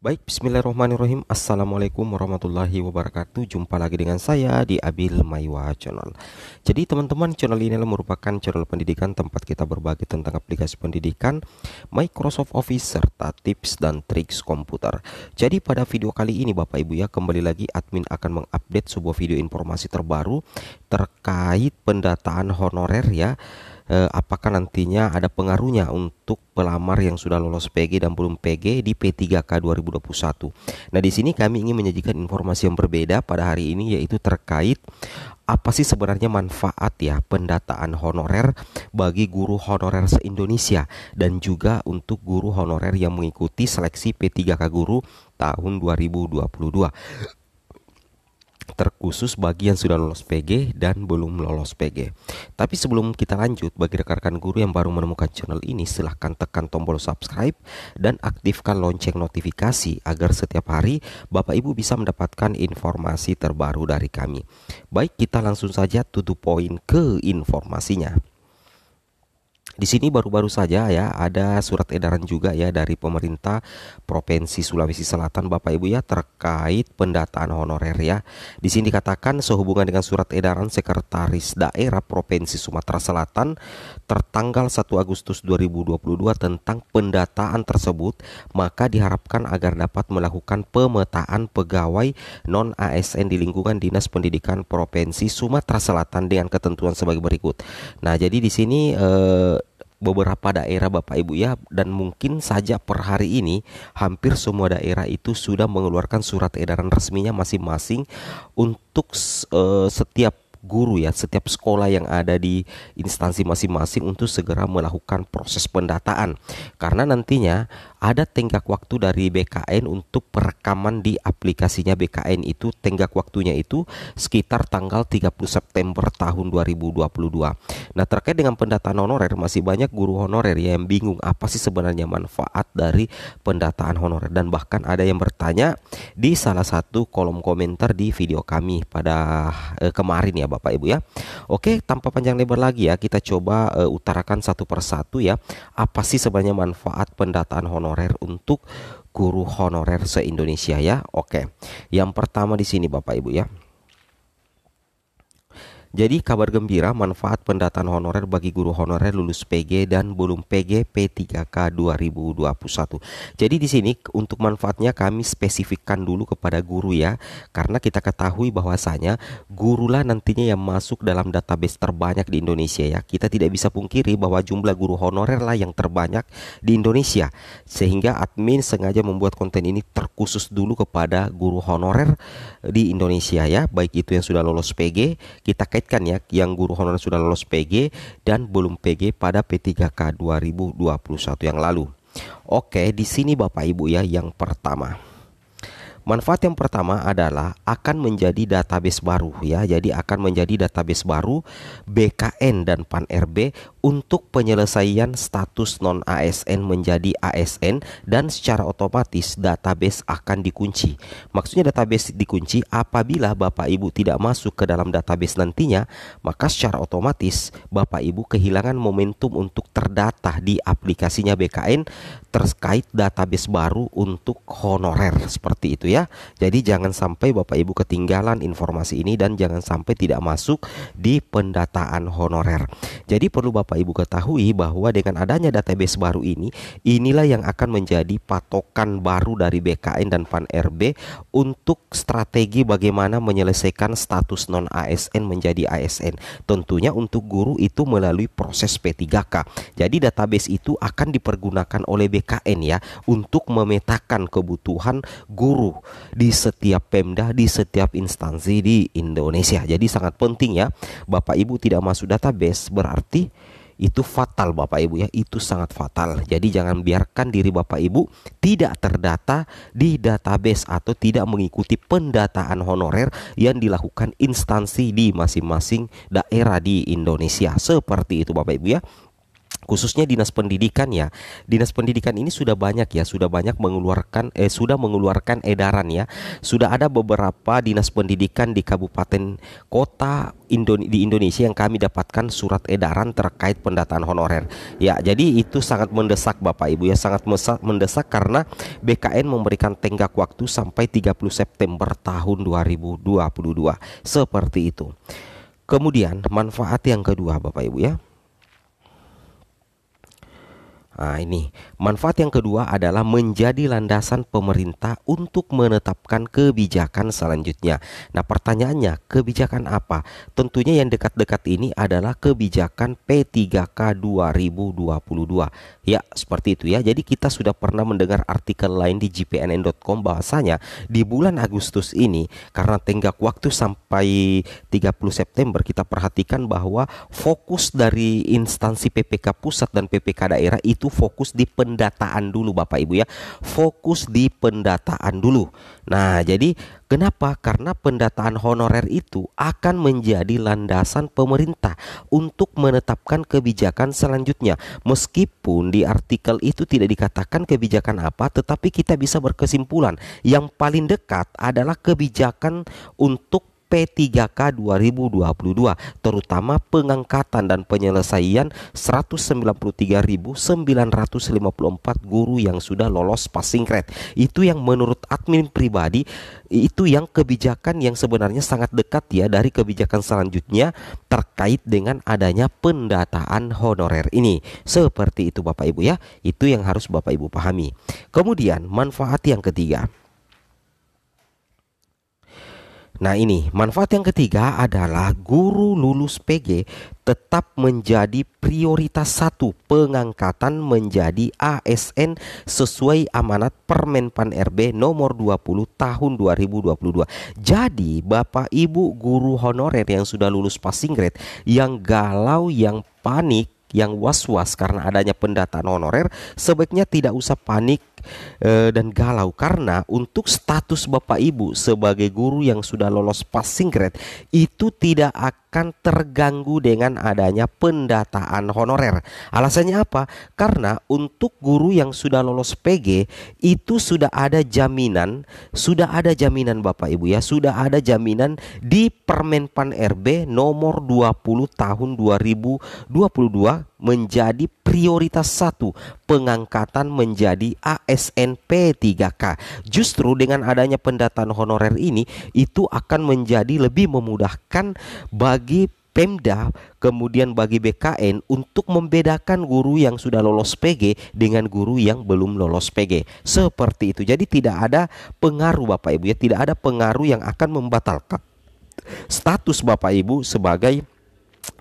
Baik, bismillahirrahmanirrahim. Assalamualaikum warahmatullahi wabarakatuh. Jumpa lagi dengan saya di Abil Maiwa Channel. Jadi, teman-teman, channel ini merupakan channel pendidikan tempat kita berbagi tentang aplikasi pendidikan, Microsoft Office, serta tips dan triks komputer. Jadi, pada video kali ini, Bapak Ibu ya, kembali lagi admin akan mengupdate sebuah video informasi terbaru terkait pendataan honorer ya eh, apakah nantinya ada pengaruhnya untuk pelamar yang sudah lolos PG dan belum PG di P3K 2021. Nah, di sini kami ingin menyajikan informasi yang berbeda pada hari ini yaitu terkait apa sih sebenarnya manfaat ya pendataan honorer bagi guru honorer se-Indonesia dan juga untuk guru honorer yang mengikuti seleksi P3K guru tahun 2022 terkhusus bagi yang sudah lolos PG dan belum lolos PG. Tapi sebelum kita lanjut, bagi rekan-rekan guru yang baru menemukan channel ini, silahkan tekan tombol subscribe dan aktifkan lonceng notifikasi agar setiap hari Bapak Ibu bisa mendapatkan informasi terbaru dari kami. Baik, kita langsung saja tutup poin ke informasinya. Di sini baru-baru saja ya ada surat edaran juga ya dari pemerintah Provinsi Sulawesi Selatan Bapak Ibu ya terkait pendataan honorer ya. Di sini dikatakan sehubungan dengan surat edaran Sekretaris Daerah Provinsi Sumatera Selatan tertanggal 1 Agustus 2022 tentang pendataan tersebut, maka diharapkan agar dapat melakukan pemetaan pegawai non ASN di lingkungan Dinas Pendidikan Provinsi Sumatera Selatan dengan ketentuan sebagai berikut. Nah, jadi di sini eh, beberapa daerah Bapak Ibu ya dan mungkin saja per hari ini hampir semua daerah itu sudah mengeluarkan surat edaran resminya masing-masing untuk uh, setiap guru ya, setiap sekolah yang ada di instansi masing-masing untuk segera melakukan proses pendataan. Karena nantinya ada tenggak waktu dari BKN untuk perekaman di aplikasinya BKN itu tenggak waktunya itu sekitar tanggal 30 September tahun 2022. Nah, terkait dengan pendataan honorer masih banyak guru honorer ya yang bingung apa sih sebenarnya manfaat dari pendataan honorer dan bahkan ada yang bertanya di salah satu kolom komentar di video kami pada eh, kemarin ya Bapak Ibu ya. Oke, tanpa panjang lebar lagi ya, kita coba uh, utarakan satu persatu ya. Apa sih sebenarnya manfaat pendataan honorer untuk guru honorer se-Indonesia ya? Oke. Yang pertama di sini Bapak Ibu ya. Jadi kabar gembira manfaat pendataan honorer bagi guru honorer lulus PG dan belum PG P3K 2021. Jadi di sini untuk manfaatnya kami spesifikkan dulu kepada guru ya karena kita ketahui bahwasanya gurulah nantinya yang masuk dalam database terbanyak di Indonesia ya. Kita tidak bisa pungkiri bahwa jumlah guru honorer lah yang terbanyak di Indonesia sehingga admin sengaja membuat konten ini terkhusus dulu kepada guru honorer di Indonesia ya baik itu yang sudah lolos PG kita dikaitkan ya yang guru honorer sudah lolos PG dan belum PG pada P3K 2021 yang lalu. Oke, di sini Bapak Ibu ya yang pertama. Manfaat yang pertama adalah akan menjadi database baru ya. Jadi akan menjadi database baru BKN dan PAN RB untuk penyelesaian status non-ASN menjadi ASN dan secara otomatis database akan dikunci. Maksudnya database dikunci apabila Bapak Ibu tidak masuk ke dalam database nantinya, maka secara otomatis Bapak Ibu kehilangan momentum untuk terdata di aplikasinya BKN terkait database baru untuk honorer seperti itu ya. Jadi jangan sampai Bapak Ibu ketinggalan informasi ini dan jangan sampai tidak masuk di pendataan honorer. Jadi perlu Bapak Bapak Ibu ketahui bahwa dengan adanya database baru ini, inilah yang akan menjadi patokan baru dari BKN dan Pan RB untuk strategi bagaimana menyelesaikan status non ASN menjadi ASN. Tentunya untuk guru itu melalui proses P3K. Jadi database itu akan dipergunakan oleh BKN ya untuk memetakan kebutuhan guru di setiap Pemda, di setiap instansi di Indonesia. Jadi sangat penting ya. Bapak Ibu tidak masuk database berarti itu fatal Bapak Ibu ya, itu sangat fatal. Jadi jangan biarkan diri Bapak Ibu tidak terdata di database atau tidak mengikuti pendataan honorer yang dilakukan instansi di masing-masing daerah di Indonesia. Seperti itu Bapak Ibu ya khususnya dinas pendidikan ya. Dinas pendidikan ini sudah banyak ya, sudah banyak mengeluarkan eh sudah mengeluarkan edaran ya. Sudah ada beberapa dinas pendidikan di kabupaten kota di Indonesia yang kami dapatkan surat edaran terkait pendataan honorer. Ya, jadi itu sangat mendesak Bapak Ibu ya, sangat mendesak karena BKN memberikan tenggak waktu sampai 30 September tahun 2022. Seperti itu. Kemudian manfaat yang kedua Bapak Ibu ya Nah, ini manfaat yang kedua adalah menjadi landasan pemerintah untuk menetapkan kebijakan selanjutnya. Nah, pertanyaannya, kebijakan apa? Tentunya yang dekat-dekat ini adalah kebijakan P3K 2022. Ya, seperti itu ya. Jadi kita sudah pernah mendengar artikel lain di gpnn.com bahasanya di bulan Agustus ini karena tenggak waktu sampai 30 September kita perhatikan bahwa fokus dari instansi PPK pusat dan PPK daerah itu fokus di pendataan dulu Bapak Ibu ya. Fokus di pendataan dulu. Nah, jadi kenapa? Karena pendataan honorer itu akan menjadi landasan pemerintah untuk menetapkan kebijakan selanjutnya. Meskipun di artikel itu tidak dikatakan kebijakan apa, tetapi kita bisa berkesimpulan yang paling dekat adalah kebijakan untuk P3K 2022, terutama pengangkatan dan penyelesaian 193.954 guru yang sudah lolos passing grade. Itu yang menurut admin pribadi itu yang kebijakan yang sebenarnya sangat dekat ya dari kebijakan selanjutnya terkait dengan adanya pendataan honorer ini. Seperti itu Bapak Ibu ya. Itu yang harus Bapak Ibu pahami. Kemudian manfaat yang ketiga Nah, ini manfaat yang ketiga adalah guru lulus PG tetap menjadi prioritas satu pengangkatan menjadi ASN sesuai amanat Permenpan RB nomor 20 tahun 2022. Jadi, Bapak Ibu guru honorer yang sudah lulus passing grade yang galau yang panik yang was-was karena adanya pendataan honorer sebaiknya tidak usah panik Eh, dan galau karena untuk status Bapak Ibu sebagai guru yang sudah lolos passing grade itu tidak akan akan terganggu dengan adanya pendataan honorer. Alasannya apa? Karena untuk guru yang sudah lolos PG itu sudah ada jaminan, sudah ada jaminan Bapak Ibu ya, sudah ada jaminan di Permenpan RB nomor 20 tahun 2022 menjadi prioritas satu pengangkatan menjadi ASN P3K. Justru dengan adanya pendataan honorer ini itu akan menjadi lebih memudahkan bagi bagi Pemda kemudian bagi BKN untuk membedakan guru yang sudah lolos PG dengan guru yang belum lolos PG. Seperti itu. Jadi tidak ada pengaruh Bapak Ibu ya, tidak ada pengaruh yang akan membatalkan status Bapak Ibu sebagai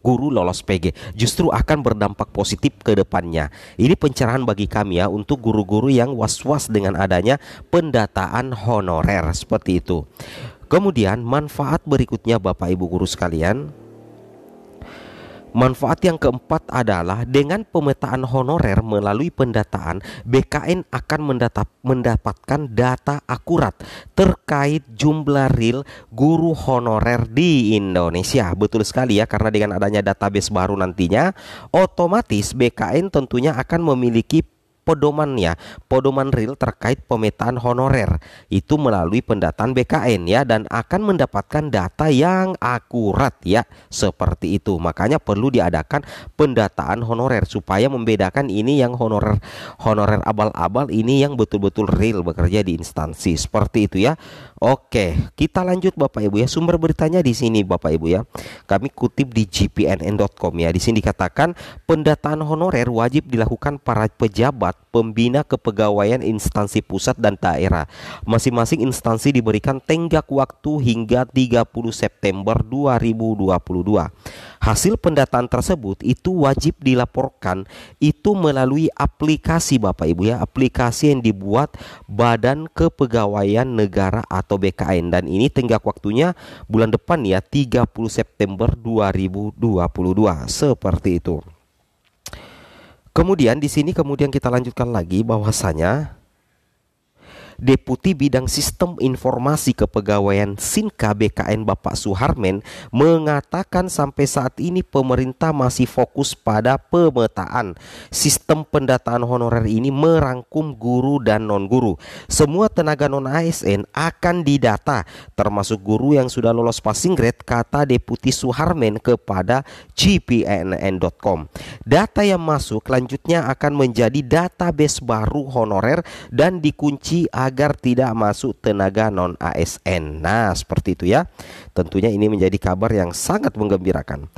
guru lolos PG justru akan berdampak positif ke depannya. Ini pencerahan bagi kami ya untuk guru-guru yang was-was dengan adanya pendataan honorer seperti itu. Kemudian manfaat berikutnya Bapak Ibu guru sekalian Manfaat yang keempat adalah dengan pemetaan honorer melalui pendataan, BKN akan mendapatkan data akurat terkait jumlah real guru honorer di Indonesia. Betul sekali ya, karena dengan adanya database baru nantinya, otomatis BKN tentunya akan memiliki pedoman ya, pedoman real terkait pemetaan honorer itu melalui pendataan BKN ya dan akan mendapatkan data yang akurat ya seperti itu. Makanya perlu diadakan pendataan honorer supaya membedakan ini yang honorer honorer abal-abal ini yang betul-betul real bekerja di instansi seperti itu ya. Oke, kita lanjut Bapak Ibu ya. Sumber beritanya di sini Bapak Ibu ya. Kami kutip di gpnn.com ya. Di sini dikatakan pendataan honorer wajib dilakukan para pejabat pembina kepegawaian instansi pusat dan daerah. Masing-masing instansi diberikan tenggak waktu hingga 30 September 2022. Hasil pendataan tersebut itu wajib dilaporkan itu melalui aplikasi Bapak Ibu ya, aplikasi yang dibuat Badan Kepegawaian Negara atau BKN dan ini tenggak waktunya bulan depan ya 30 September 2022 seperti itu. Kemudian di sini kemudian kita lanjutkan lagi bahwasanya Deputi Bidang Sistem Informasi Kepegawaian SINKA BKN Bapak Suharmen mengatakan sampai saat ini pemerintah masih fokus pada pemetaan. Sistem pendataan honorer ini merangkum guru dan non-guru. Semua tenaga non-ASN akan didata termasuk guru yang sudah lolos passing grade kata Deputi Suharmen kepada cpnn.com. Data yang masuk lanjutnya akan menjadi database baru honorer dan dikunci agar tidak masuk tenaga non ASN. Nah, seperti itu ya. Tentunya ini menjadi kabar yang sangat menggembirakan.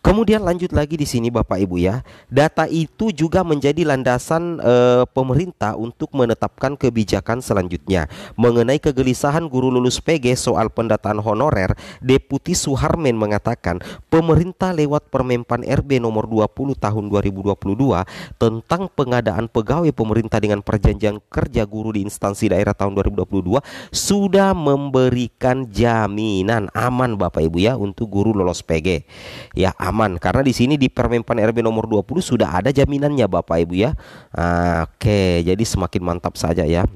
Kemudian lanjut lagi di sini Bapak Ibu ya. Data itu juga menjadi landasan e, pemerintah untuk menetapkan kebijakan selanjutnya mengenai kegelisahan guru lulus PG soal pendataan honorer. Deputi Suharmen mengatakan, pemerintah lewat Permenpan RB nomor 20 tahun 2022 tentang pengadaan pegawai pemerintah dengan perjanjian kerja guru di instansi daerah tahun 2022 sudah memberikan jaminan aman Bapak Ibu ya untuk guru lolos PG. Ya, aman karena di sini di Permenpan RB nomor 20 sudah ada jaminannya Bapak Ibu ya. Oke, jadi semakin mantap saja ya.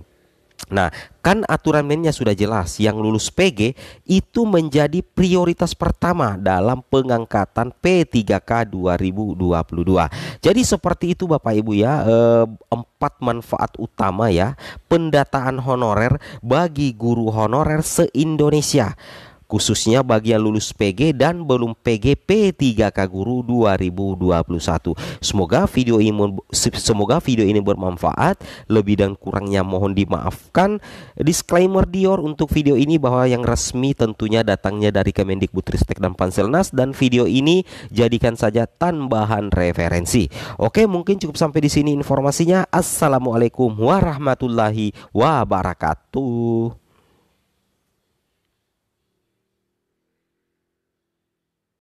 Nah, kan aturan mainnya sudah jelas yang lulus PG itu menjadi prioritas pertama dalam pengangkatan P3K 2022. Jadi seperti itu Bapak Ibu ya, eh, empat manfaat utama ya pendataan honorer bagi guru honorer se-Indonesia khususnya bagi yang lulus PG dan belum PG p 3K Guru 2021. Semoga video ini semoga video ini bermanfaat. Lebih dan kurangnya mohon dimaafkan. Disclaimer Dior untuk video ini bahwa yang resmi tentunya datangnya dari Kemendikbudristek dan Panselnas dan video ini jadikan saja tambahan referensi. Oke, mungkin cukup sampai di sini informasinya. Assalamualaikum warahmatullahi wabarakatuh.